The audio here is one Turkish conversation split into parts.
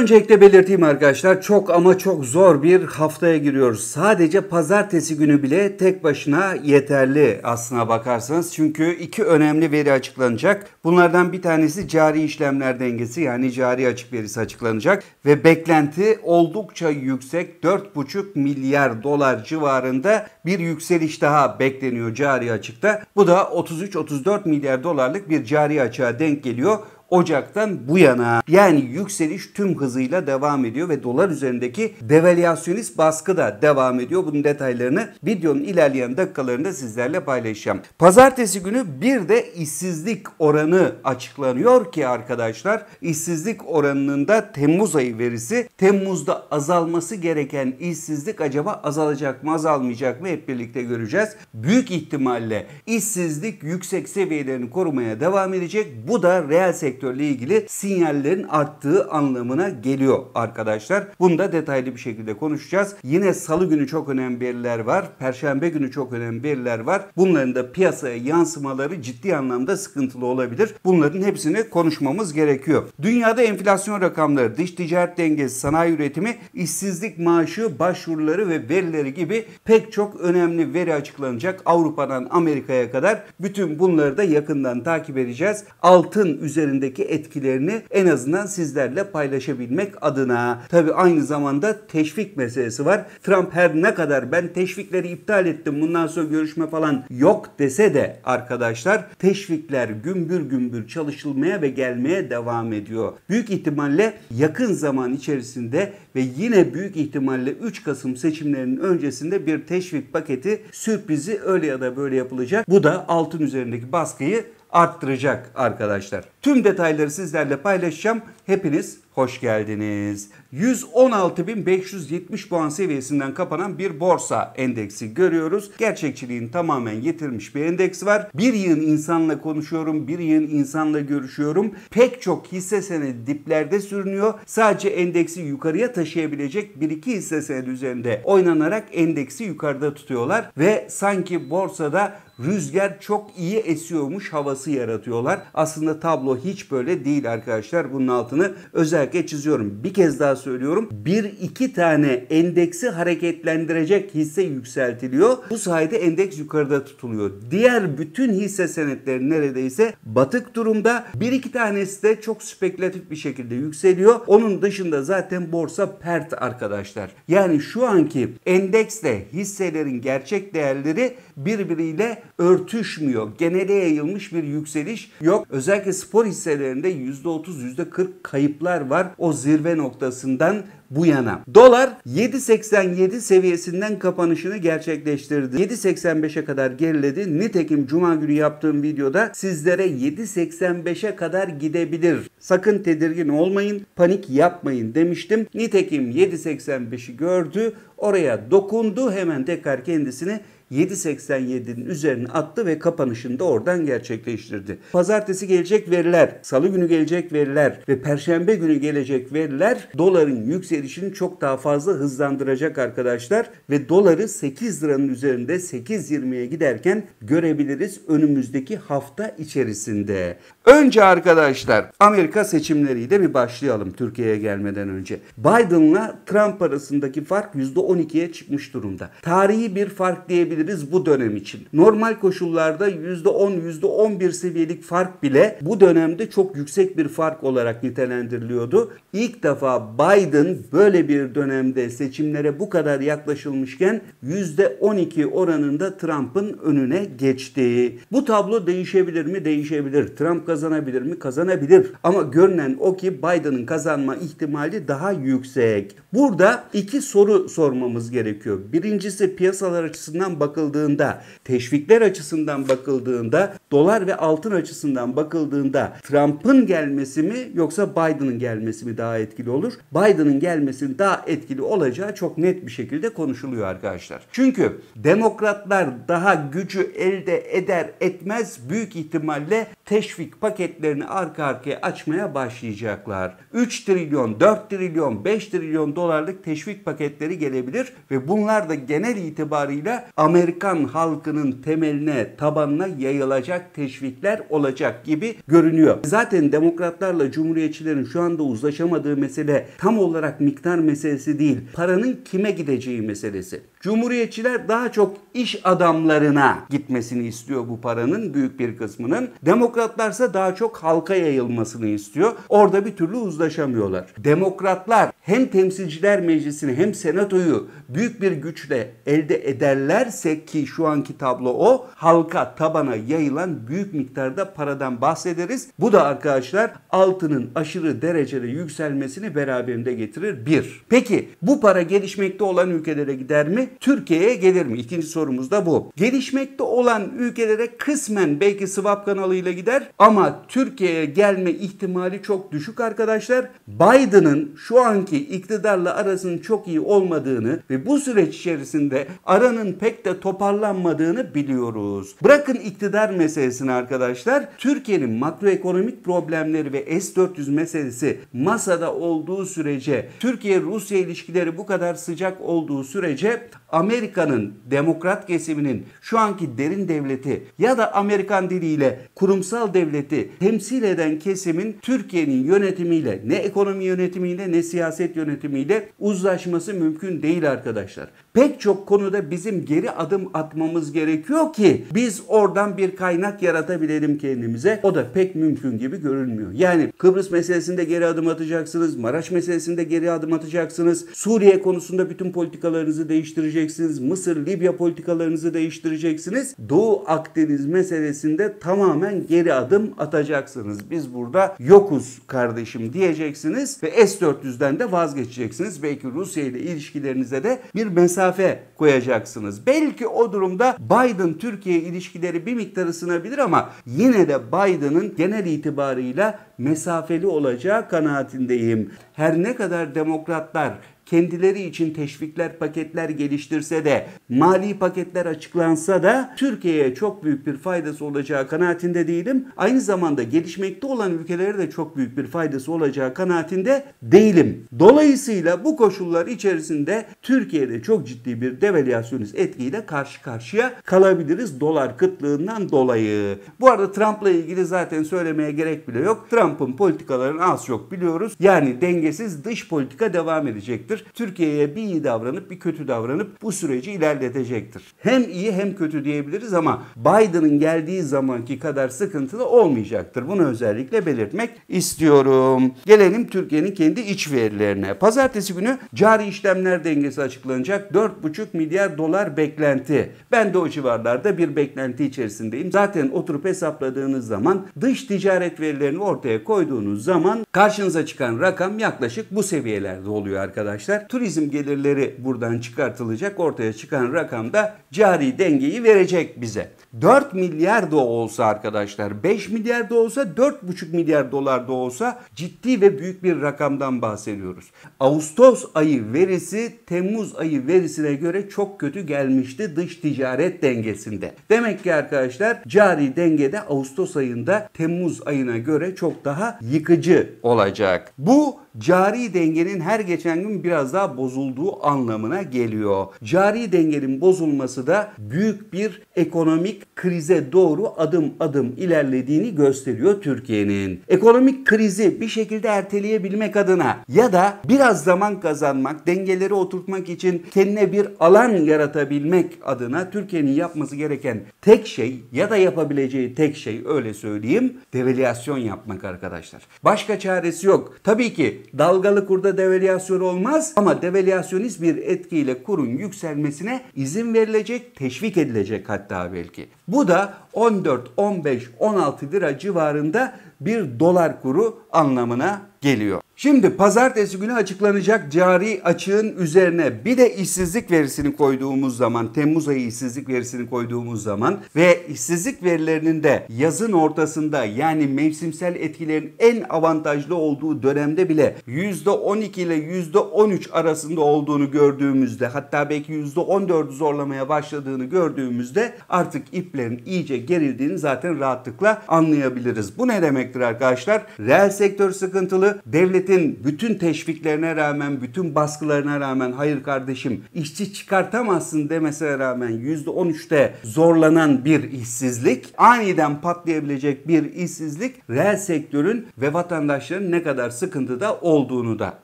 Öncelikle belirteyim arkadaşlar çok ama çok zor bir haftaya giriyoruz. Sadece pazartesi günü bile tek başına yeterli aslına bakarsanız. Çünkü iki önemli veri açıklanacak. Bunlardan bir tanesi cari işlemler dengesi yani cari açık verisi açıklanacak. Ve beklenti oldukça yüksek 4,5 milyar dolar civarında bir yükseliş daha bekleniyor cari açıkta. Bu da 33-34 milyar dolarlık bir cari açığa denk geliyor. Ocak'tan bu yana. Yani yükseliş tüm hızıyla devam ediyor ve dolar üzerindeki devalüasyonist baskı da devam ediyor. Bunun detaylarını videonun ilerleyen dakikalarında sizlerle paylaşacağım. Pazartesi günü bir de işsizlik oranı açıklanıyor ki arkadaşlar işsizlik oranının da Temmuz ayı verisi Temmuz'da azalması gereken işsizlik acaba azalacak mı azalmayacak mı hep birlikte göreceğiz. Büyük ihtimalle işsizlik yüksek seviyelerini korumaya devam edecek. Bu da reel sektör sektörle ilgili sinyallerin arttığı anlamına geliyor arkadaşlar. Bunu da detaylı bir şekilde konuşacağız. Yine salı günü çok önemli veriler var. Perşembe günü çok önemli veriler var. Bunların da piyasaya yansımaları ciddi anlamda sıkıntılı olabilir. Bunların hepsini konuşmamız gerekiyor. Dünyada enflasyon rakamları, dış ticaret dengesi, sanayi üretimi, işsizlik maaşı, başvuruları ve verileri gibi pek çok önemli veri açıklanacak. Avrupa'dan Amerika'ya kadar bütün bunları da yakından takip edeceğiz. Altın üzerinde üzerinizdeki etkilerini en azından sizlerle paylaşabilmek adına. Tabi aynı zamanda teşvik meselesi var. Trump her ne kadar ben teşvikleri iptal ettim bundan sonra görüşme falan yok dese de arkadaşlar teşvikler gümbür gümbür çalışılmaya ve gelmeye devam ediyor. Büyük ihtimalle yakın zaman içerisinde ve yine büyük ihtimalle 3 Kasım seçimlerinin öncesinde bir teşvik paketi sürprizi öyle ya da böyle yapılacak. Bu da altın üzerindeki baskıyı arttıracak arkadaşlar. Tüm detayları sizlerle paylaşacağım. Hepiniz Hoş geldiniz. 116.570 puan seviyesinden kapanan bir borsa endeksi görüyoruz. Gerçekçiliğin tamamen yitirmiş bir endeks var. Bir yığın insanla konuşuyorum, bir yığın insanla görüşüyorum. Pek çok hisse senedi diplerde sürünüyor. Sadece endeksi yukarıya taşıyabilecek bir iki hisse senedi üzerinde oynanarak endeksi yukarıda tutuyorlar ve sanki borsada rüzgar çok iyi esiyormuş havası yaratıyorlar. Aslında tablo hiç böyle değil arkadaşlar. Bunun altını özel özellikle çiziyorum. Bir kez daha söylüyorum. Bir iki tane endeksi hareketlendirecek hisse yükseltiliyor. Bu sayede endeks yukarıda tutuluyor. Diğer bütün hisse senetleri neredeyse batık durumda. Bir iki tanesi de çok spekülatif bir şekilde yükseliyor. Onun dışında zaten borsa pert arkadaşlar. Yani şu anki endeksle hisselerin gerçek değerleri birbiriyle örtüşmüyor. Genele yayılmış bir yükseliş yok. Özellikle spor hisselerinde %30 %40 kayıplar var. O zirve noktasından bu yana. Dolar 7.87 seviyesinden kapanışını gerçekleştirdi. 7.85'e kadar geriledi. Nitekim cuma günü yaptığım videoda sizlere 7.85'e kadar gidebilir. Sakın tedirgin olmayın, panik yapmayın demiştim. Nitekim 7.85'i gördü, oraya dokundu hemen tekrar kendisini 7.87'nin üzerine attı ve kapanışını da oradan gerçekleştirdi. Pazartesi gelecek veriler, salı günü gelecek veriler ve perşembe günü gelecek veriler doların yükselişini çok daha fazla hızlandıracak arkadaşlar ve doları 8 liranın üzerinde 8.20'ye giderken görebiliriz önümüzdeki hafta içerisinde. Önce arkadaşlar Amerika seçimleriyle bir başlayalım Türkiye'ye gelmeden önce. Biden'la Trump arasındaki fark %12'ye çıkmış durumda. Tarihi bir fark diyebiliriz diyebiliriz bu dönem için. Normal koşullarda %10, %11 seviyelik fark bile bu dönemde çok yüksek bir fark olarak nitelendiriliyordu. İlk defa Biden böyle bir dönemde seçimlere bu kadar yaklaşılmışken %12 oranında Trump'ın önüne geçti. Bu tablo değişebilir mi? Değişebilir. Trump kazanabilir mi? Kazanabilir. Ama görünen o ki Biden'ın kazanma ihtimali daha yüksek. Burada iki soru sormamız gerekiyor. Birincisi piyasalar açısından bak bakıldığında, teşvikler açısından bakıldığında, dolar ve altın açısından bakıldığında Trump'ın gelmesi mi yoksa Biden'ın gelmesi mi daha etkili olur? Biden'ın gelmesinin daha etkili olacağı çok net bir şekilde konuşuluyor arkadaşlar. Çünkü demokratlar daha gücü elde eder etmez büyük ihtimalle teşvik paketlerini arka arkaya açmaya başlayacaklar. 3 trilyon, 4 trilyon, 5 trilyon dolarlık teşvik paketleri gelebilir ve bunlar da genel itibarıyla Amerika Amerikan halkının temeline, tabanına yayılacak teşvikler olacak gibi görünüyor. Zaten demokratlarla cumhuriyetçilerin şu anda uzlaşamadığı mesele tam olarak miktar meselesi değil, paranın kime gideceği meselesi. Cumhuriyetçiler daha çok iş adamlarına gitmesini istiyor bu paranın büyük bir kısmının. Demokratlarsa daha çok halka yayılmasını istiyor. Orada bir türlü uzlaşamıyorlar. Demokratlar hem temsilciler meclisini hem senatoyu büyük bir güçle elde ederlerse ki şu anki tablo o halka tabana yayılan büyük miktarda paradan bahsederiz. Bu da arkadaşlar altının aşırı derecede yükselmesini beraberinde getirir. Bir. Peki bu para gelişmekte olan ülkelere gider mi? Türkiye'ye gelir mi? İkinci sorumuz da bu. Gelişmekte olan ülkelere kısmen belki swap kanalıyla gider ama Türkiye'ye gelme ihtimali çok düşük arkadaşlar. Biden'ın şu anki iktidarla arasının çok iyi olmadığını ve bu süreç içerisinde aranın pek de toparlanmadığını biliyoruz. Bırakın iktidar meselesini arkadaşlar. Türkiye'nin makroekonomik problemleri ve S-400 meselesi masada olduğu sürece Türkiye-Rusya ilişkileri bu kadar sıcak olduğu sürece Amerika'nın demokrat kesiminin şu anki derin devleti ya da Amerikan diliyle kurumsal devleti temsil eden kesimin Türkiye'nin yönetimiyle ne ekonomi yönetimiyle ne siyaset yönetimiyle uzlaşması mümkün değil arkadaşlar pek çok konuda bizim geri adım atmamız gerekiyor ki biz oradan bir kaynak yaratabilelim kendimize. O da pek mümkün gibi görünmüyor. Yani Kıbrıs meselesinde geri adım atacaksınız, Maraş meselesinde geri adım atacaksınız, Suriye konusunda bütün politikalarınızı değiştireceksiniz, Mısır, Libya politikalarınızı değiştireceksiniz. Doğu Akdeniz meselesinde tamamen geri adım atacaksınız. Biz burada yokuz kardeşim diyeceksiniz ve S-400'den de vazgeçeceksiniz. Belki Rusya ile ilişkilerinize de bir mesaj mesafe koyacaksınız. Belki o durumda Biden Türkiye ilişkileri bir miktar ısınabilir ama yine de Biden'ın genel itibarıyla mesafeli olacağı kanaatindeyim. Her ne kadar demokratlar kendileri için teşvikler, paketler geliştirse de, mali paketler açıklansa da Türkiye'ye çok büyük bir faydası olacağı kanaatinde değilim. Aynı zamanda gelişmekte olan ülkelere de çok büyük bir faydası olacağı kanaatinde değilim. Dolayısıyla bu koşullar içerisinde Türkiye'de çok ciddi bir devalüasyonist etkiyle karşı karşıya kalabiliriz dolar kıtlığından dolayı. Bu arada Trump'la ilgili zaten söylemeye gerek bile yok. Trump'ın politikalarını az çok biliyoruz. Yani dengesiz dış politika devam edecektir olacaktır. Türkiye'ye bir iyi davranıp bir kötü davranıp bu süreci ilerletecektir. Hem iyi hem kötü diyebiliriz ama Biden'ın geldiği zamanki kadar sıkıntılı olmayacaktır. Bunu özellikle belirtmek istiyorum. Gelelim Türkiye'nin kendi iç verilerine. Pazartesi günü cari işlemler dengesi açıklanacak. 4,5 milyar dolar beklenti. Ben de o civarlarda bir beklenti içerisindeyim. Zaten oturup hesapladığınız zaman dış ticaret verilerini ortaya koyduğunuz zaman karşınıza çıkan rakam yaklaşık bu seviyelerde oluyor arkadaşlar arkadaşlar turizm gelirleri buradan çıkartılacak. Ortaya çıkan rakam da cari dengeyi verecek bize. 4 milyar da olsa arkadaşlar 5 milyar da olsa 4,5 milyar dolar da olsa ciddi ve büyük bir rakamdan bahsediyoruz. Ağustos ayı verisi Temmuz ayı verisine göre çok kötü gelmişti dış ticaret dengesinde. Demek ki arkadaşlar cari dengede Ağustos ayında Temmuz ayına göre çok daha yıkıcı olacak. Bu cari dengenin her geçen gün biraz daha bozulduğu anlamına geliyor. Cari dengenin bozulması da büyük bir ekonomik ekonomik krize doğru adım adım ilerlediğini gösteriyor Türkiye'nin. Ekonomik krizi bir şekilde erteleyebilmek adına ya da biraz zaman kazanmak, dengeleri oturtmak için kendine bir alan yaratabilmek adına Türkiye'nin yapması gereken tek şey ya da yapabileceği tek şey öyle söyleyeyim devalüasyon yapmak arkadaşlar. Başka çaresi yok. Tabii ki dalgalı kurda devalüasyon olmaz ama devalüasyonist bir etkiyle kurun yükselmesine izin verilecek, teşvik edilecek hatta belki. Bu da 14, 15, 16 lira civarında bir dolar kuru anlamına geliyor. Şimdi pazartesi günü açıklanacak cari açığın üzerine bir de işsizlik verisini koyduğumuz zaman, Temmuz ayı işsizlik verisini koyduğumuz zaman ve işsizlik verilerinin de yazın ortasında yani mevsimsel etkilerin en avantajlı olduğu dönemde bile %12 ile %13 arasında olduğunu gördüğümüzde hatta belki %14'ü zorlamaya başladığını gördüğümüzde artık iplerin iyice gerildiğini zaten rahatlıkla anlayabiliriz. Bu ne demektir arkadaşlar? Reel sektör sıkıntılı, karşılığı devletin bütün teşviklerine rağmen, bütün baskılarına rağmen hayır kardeşim işçi çıkartamazsın demesine rağmen %13'te zorlanan bir işsizlik, aniden patlayabilecek bir işsizlik reel sektörün ve vatandaşların ne kadar sıkıntıda olduğunu da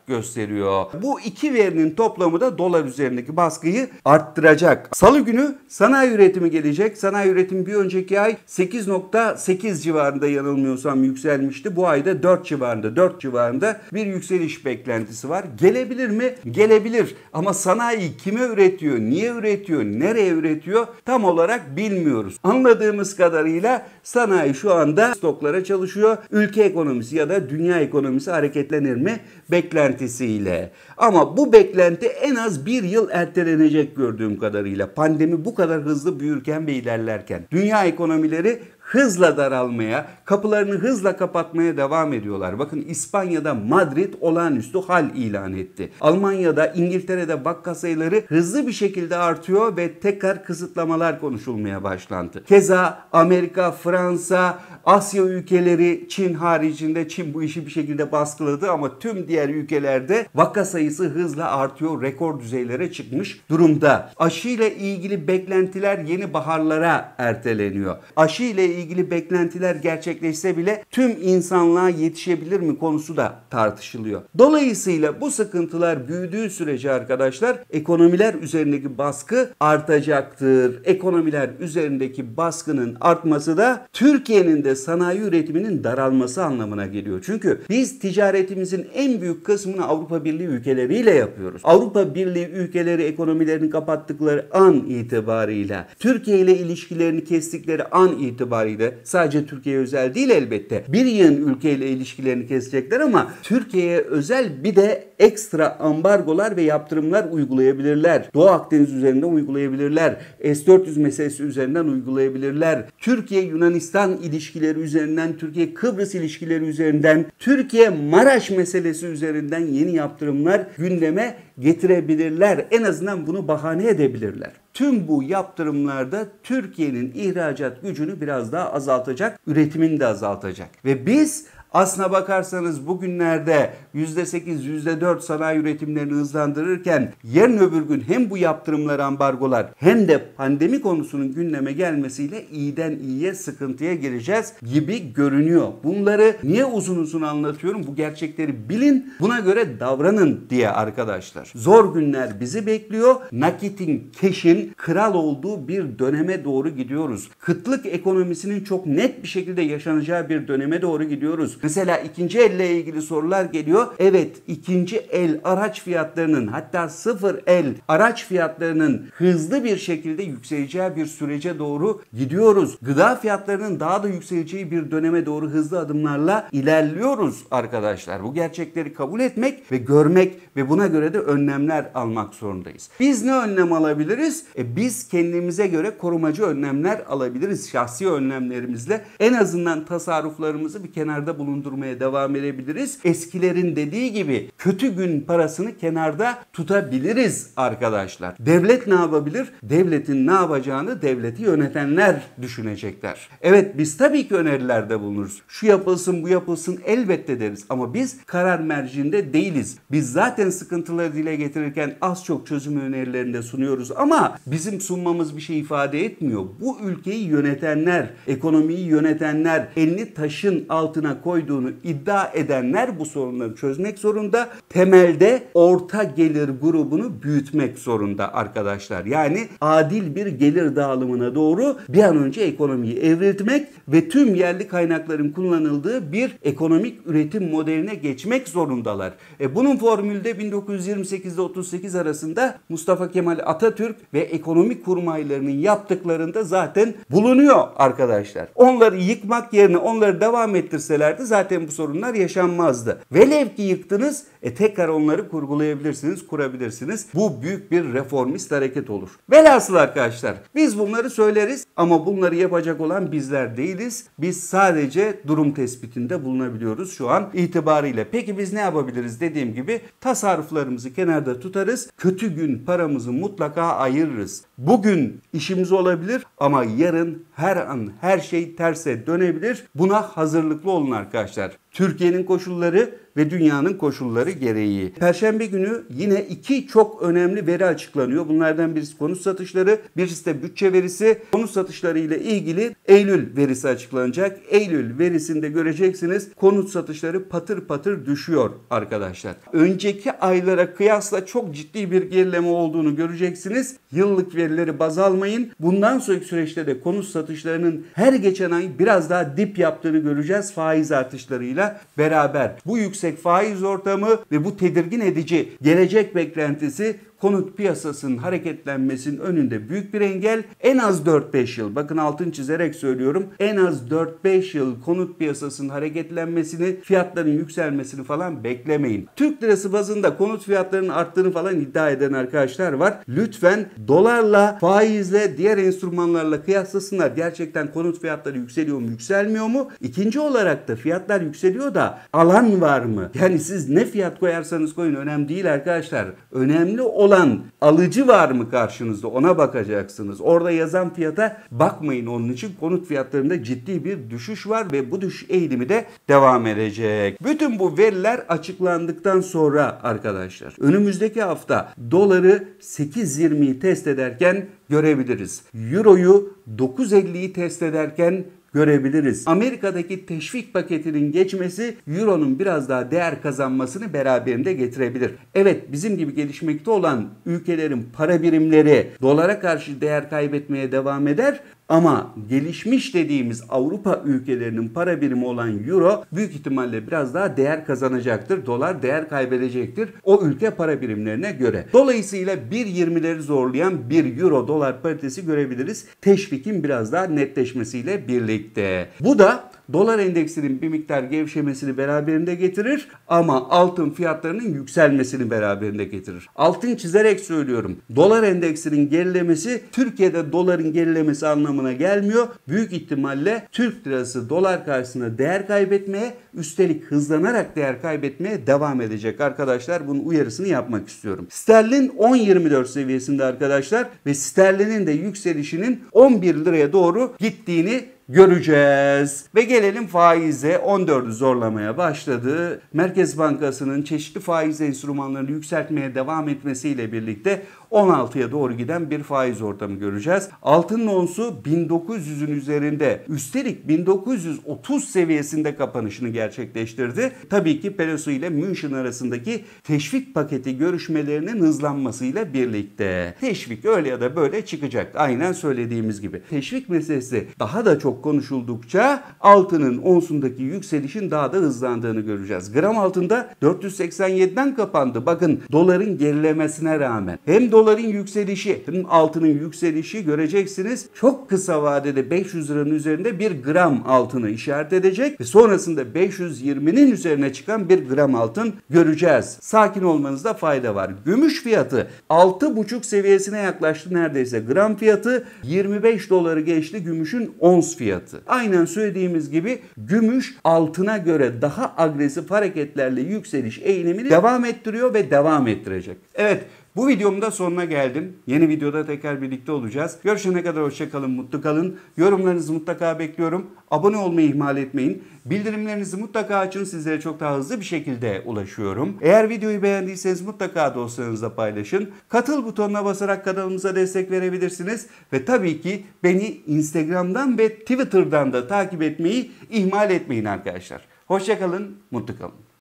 gösteriyor. Bu iki verinin toplamı da dolar üzerindeki baskıyı arttıracak. Salı günü sanayi üretimi gelecek. Sanayi üretimi bir önceki ay 8.8 civarında yanılmıyorsam yükselmişti. Bu ayda 4 civarında, 4 civarında civarında bir yükseliş beklentisi var. Gelebilir mi? Gelebilir. Ama sanayi kime üretiyor, niye üretiyor, nereye üretiyor tam olarak bilmiyoruz. Anladığımız kadarıyla sanayi şu anda stoklara çalışıyor. Ülke ekonomisi ya da dünya ekonomisi hareketlenir mi beklentisiyle. Ama bu beklenti en az bir yıl ertelenecek gördüğüm kadarıyla. Pandemi bu kadar hızlı büyürken ve ilerlerken. Dünya ekonomileri hızla daralmaya, kapılarını hızla kapatmaya devam ediyorlar. Bakın İspanya'da Madrid olağanüstü hal ilan etti. Almanya'da, İngiltere'de bakka sayıları hızlı bir şekilde artıyor ve tekrar kısıtlamalar konuşulmaya başlandı. Keza Amerika, Fransa, Asya ülkeleri Çin haricinde Çin bu işi bir şekilde baskıladı ama tüm diğer ülkelerde vaka sayısı hızla artıyor, rekor düzeylere çıkmış durumda. Aşı ile ilgili beklentiler yeni baharlara erteleniyor. Aşı ile ilgili beklentiler gerçekleşse bile tüm insanlığa yetişebilir mi konusu da tartışılıyor. Dolayısıyla bu sıkıntılar büyüdüğü sürece arkadaşlar ekonomiler üzerindeki baskı artacaktır. Ekonomiler üzerindeki baskının artması da Türkiye'nin de sanayi üretiminin daralması anlamına geliyor. Çünkü biz ticaretimizin en büyük kısmını Avrupa Birliği ülkeleriyle yapıyoruz. Avrupa Birliği ülkeleri ekonomilerini kapattıkları an itibariyle, Türkiye ile ilişkilerini kestikleri an itibariyle itibariyle sadece Türkiye'ye özel değil elbette. Bir yığın ülkeyle ilişkilerini kesecekler ama Türkiye'ye özel bir de ekstra ambargolar ve yaptırımlar uygulayabilirler. Doğu Akdeniz üzerinden uygulayabilirler. S-400 meselesi üzerinden uygulayabilirler. Türkiye-Yunanistan ilişkileri üzerinden, Türkiye-Kıbrıs ilişkileri üzerinden, Türkiye-Maraş meselesi üzerinden yeni yaptırımlar gündeme getirebilirler. En azından bunu bahane edebilirler. Tüm bu yaptırımlarda Türkiye'nin ihracat gücünü biraz daha azaltacak, üretimini de azaltacak. Ve biz Aslına bakarsanız bugünlerde %8, %4 sanayi üretimlerini hızlandırırken yarın öbür gün hem bu yaptırımlar, ambargolar hem de pandemi konusunun gündeme gelmesiyle iyiden iyiye sıkıntıya gireceğiz gibi görünüyor. Bunları niye uzun uzun anlatıyorum? Bu gerçekleri bilin, buna göre davranın diye arkadaşlar. Zor günler bizi bekliyor. Nakitin, keşin kral olduğu bir döneme doğru gidiyoruz. Kıtlık ekonomisinin çok net bir şekilde yaşanacağı bir döneme doğru gidiyoruz. Mesela ikinci elle ilgili sorular geliyor. Evet ikinci el araç fiyatlarının hatta sıfır el araç fiyatlarının hızlı bir şekilde yükseleceği bir sürece doğru gidiyoruz. Gıda fiyatlarının daha da yükseleceği bir döneme doğru hızlı adımlarla ilerliyoruz arkadaşlar. Bu gerçekleri kabul etmek ve görmek ve buna göre de önlemler almak zorundayız. Biz ne önlem alabiliriz? E biz kendimize göre korumacı önlemler alabiliriz. Şahsi önlemlerimizle en azından tasarruflarımızı bir kenarda bulundurabiliriz bulundurmaya devam edebiliriz. Eskilerin dediği gibi kötü gün parasını kenarda tutabiliriz arkadaşlar. Devlet ne yapabilir? Devletin ne yapacağını devleti yönetenler düşünecekler. Evet biz tabii ki önerilerde bulunuruz. Şu yapılsın bu yapılsın elbette deriz ama biz karar mercinde değiliz. Biz zaten sıkıntıları dile getirirken az çok çözüm önerilerinde sunuyoruz ama bizim sunmamız bir şey ifade etmiyor. Bu ülkeyi yönetenler, ekonomiyi yönetenler elini taşın altına koy koyduğunu iddia edenler bu sorunları çözmek zorunda. Temelde orta gelir grubunu büyütmek zorunda arkadaşlar. Yani adil bir gelir dağılımına doğru bir an önce ekonomiyi evriltmek ve tüm yerli kaynakların kullanıldığı bir ekonomik üretim modeline geçmek zorundalar. E bunun formülde 1928'de 38 arasında Mustafa Kemal Atatürk ve ekonomik kurmaylarının yaptıklarında zaten bulunuyor arkadaşlar. Onları yıkmak yerine onları devam ettirselerdi olsaydı zaten bu sorunlar yaşanmazdı. Velev ki yıktınız e tekrar onları kurgulayabilirsiniz, kurabilirsiniz. Bu büyük bir reformist hareket olur. Velhasıl arkadaşlar biz bunları söyleriz ama bunları yapacak olan bizler değiliz. Biz sadece durum tespitinde bulunabiliyoruz şu an itibariyle. Peki biz ne yapabiliriz? Dediğim gibi tasarruflarımızı kenarda tutarız. Kötü gün paramızı mutlaka ayırırız. Bugün işimiz olabilir ama yarın her an her şey terse dönebilir. Buna hazırlıklı olun arkadaşlar. Türkiye'nin koşulları ve dünyanın koşulları gereği. Perşembe günü yine iki çok önemli veri açıklanıyor. Bunlardan birisi konut satışları, birisi de bütçe verisi. Konut satışları ile ilgili Eylül verisi açıklanacak. Eylül verisinde göreceksiniz konut satışları patır patır düşüyor arkadaşlar. Önceki aylara kıyasla çok ciddi bir gerileme olduğunu göreceksiniz. Yıllık verileri baz almayın. Bundan sonraki süreçte de konut satışlarının her geçen ay biraz daha dip yaptığını göreceğiz faiz artışlarıyla artışıyla beraber bu yüksek faiz ortamı ve bu tedirgin edici gelecek beklentisi konut piyasasının hareketlenmesinin önünde büyük bir engel. En az 4-5 yıl bakın altın çizerek söylüyorum. En az 4-5 yıl konut piyasasının hareketlenmesini, fiyatların yükselmesini falan beklemeyin. Türk lirası bazında konut fiyatlarının arttığını falan iddia eden arkadaşlar var. Lütfen dolarla, faizle, diğer enstrümanlarla kıyaslasınlar. Gerçekten konut fiyatları yükseliyor mu, yükselmiyor mu? İkinci olarak da fiyatlar yükseliyor veriyor da alan var mı? Yani siz ne fiyat koyarsanız koyun önemli değil arkadaşlar. Önemli olan alıcı var mı karşınızda ona bakacaksınız. Orada yazan fiyata bakmayın onun için konut fiyatlarında ciddi bir düşüş var ve bu düşüş eğilimi de devam edecek. Bütün bu veriler açıklandıktan sonra arkadaşlar önümüzdeki hafta doları 8.20'yi test ederken görebiliriz. Euro'yu 9.50'yi test ederken görebiliriz. Amerika'daki teşvik paketinin geçmesi Euro'nun biraz daha değer kazanmasını beraberinde getirebilir. Evet bizim gibi gelişmekte olan ülkelerin para birimleri dolara karşı değer kaybetmeye devam eder ama gelişmiş dediğimiz Avrupa ülkelerinin para birimi olan euro büyük ihtimalle biraz daha değer kazanacaktır. Dolar değer kaybedecektir o ülke para birimlerine göre. Dolayısıyla 1.20'leri zorlayan bir euro dolar paritesi görebiliriz. Teşvikin biraz daha netleşmesiyle birlikte. Bu da dolar endeksinin bir miktar gevşemesini beraberinde getirir ama altın fiyatlarının yükselmesini beraberinde getirir. Altın çizerek söylüyorum. Dolar endeksinin gerilemesi Türkiye'de doların gerilemesi anlamına gelmiyor. Büyük ihtimalle Türk lirası dolar karşısında değer kaybetmeye üstelik hızlanarak değer kaybetmeye devam edecek arkadaşlar. Bunun uyarısını yapmak istiyorum. Sterlin 10.24 seviyesinde arkadaşlar ve sterlinin de yükselişinin 11 liraya doğru gittiğini göreceğiz. Ve gelelim faize 14'ü zorlamaya başladı. Merkez Bankası'nın çeşitli faiz enstrümanlarını yükseltmeye devam etmesiyle birlikte 16'ya doğru giden bir faiz ortamı göreceğiz. Altının onsu 1900'ün üzerinde üstelik 1930 seviyesinde kapanışını gerçekleştirdi. Tabii ki Pelosi ile Münşin arasındaki teşvik paketi görüşmelerinin hızlanmasıyla birlikte. Teşvik öyle ya da böyle çıkacak. Aynen söylediğimiz gibi. Teşvik meselesi daha da çok konuşuldukça altının onsundaki yükselişin daha da hızlandığını göreceğiz. Gram altında 487'den kapandı. Bakın doların gerilemesine rağmen. Hem dolar Euroların yükselişi, altının yükselişi göreceksiniz. Çok kısa vadede 500 liranın üzerinde bir gram altını işaret edecek ve sonrasında 520'nin üzerine çıkan bir gram altın göreceğiz. Sakin olmanızda fayda var. Gümüş fiyatı 6,5 seviyesine yaklaştı neredeyse. Gram fiyatı 25 doları geçti gümüşün ons fiyatı. Aynen söylediğimiz gibi gümüş altına göre daha agresif hareketlerle yükseliş eğilimini devam ettiriyor ve devam ettirecek. Evet bu videomda sonuna geldim. Yeni videoda tekrar birlikte olacağız. Görüşene kadar hoşçakalın, mutlu kalın. Yorumlarınızı mutlaka bekliyorum. Abone olmayı ihmal etmeyin. Bildirimlerinizi mutlaka açın. Sizlere çok daha hızlı bir şekilde ulaşıyorum. Eğer videoyu beğendiyseniz mutlaka dostlarınızla paylaşın. Katıl butonuna basarak kanalımıza destek verebilirsiniz. Ve tabii ki beni Instagram'dan ve Twitter'dan da takip etmeyi ihmal etmeyin arkadaşlar. Hoşçakalın, mutlu kalın.